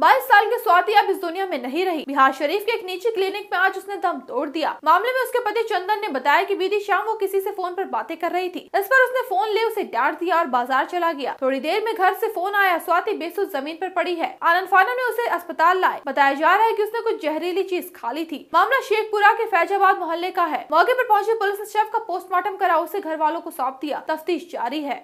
बाईस साल के स्वाति अब इस दुनिया में नहीं रही बिहार शरीफ के एक निजी क्लिनिक में आज उसने दम तोड़ दिया मामले में उसके पति चंदन ने बताया कि बीती शाम वो किसी से फोन पर बातें कर रही थी इस पर उसने फोन ले उसे डांट दिया और बाजार चला गया थोड़ी देर में घर से फोन आया स्वाति बेसुध जमीन पर पड़ी है आनंद फाना ने उसे अस्पताल लाए बताया जा रहा है की उसने कुछ जहरीली चीज खा ली थी मामला शेखपुरा के फैजाबाद मोहल्ले का है मौके आरोप पहुँची पुलिस ने शव का पोस्टमार्टम करा उसे घर वालों को सौंप दिया तफ्तीश जारी है